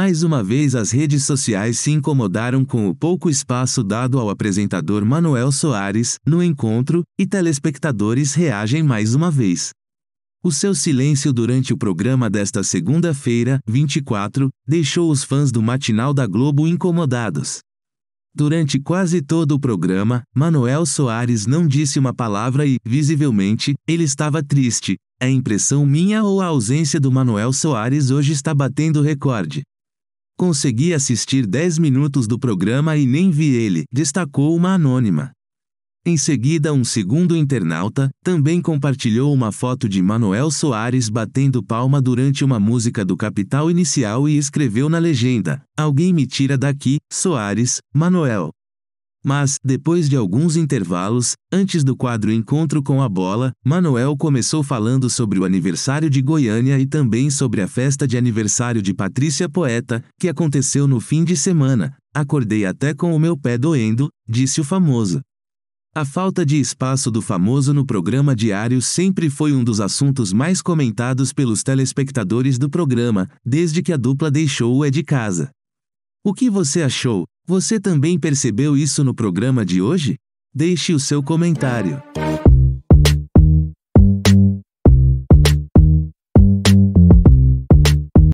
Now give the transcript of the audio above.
Mais uma vez as redes sociais se incomodaram com o pouco espaço dado ao apresentador Manuel Soares no encontro e telespectadores reagem mais uma vez. O seu silêncio durante o programa desta segunda-feira, 24, deixou os fãs do matinal da Globo incomodados. Durante quase todo o programa, Manuel Soares não disse uma palavra e, visivelmente, ele estava triste. É impressão minha ou a ausência do Manuel Soares hoje está batendo recorde? Consegui assistir 10 minutos do programa e nem vi ele, destacou uma anônima. Em seguida, um segundo internauta também compartilhou uma foto de Manuel Soares batendo palma durante uma música do Capital Inicial e escreveu na legenda: Alguém me tira daqui, Soares, Manuel. Mas, depois de alguns intervalos, antes do quadro Encontro com a Bola, Manuel começou falando sobre o aniversário de Goiânia e também sobre a festa de aniversário de Patrícia Poeta, que aconteceu no fim de semana. Acordei até com o meu pé doendo, disse o famoso. A falta de espaço do famoso no programa diário sempre foi um dos assuntos mais comentados pelos telespectadores do programa, desde que a dupla deixou o É de Casa. O que você achou? Você também percebeu isso no programa de hoje? Deixe o seu comentário.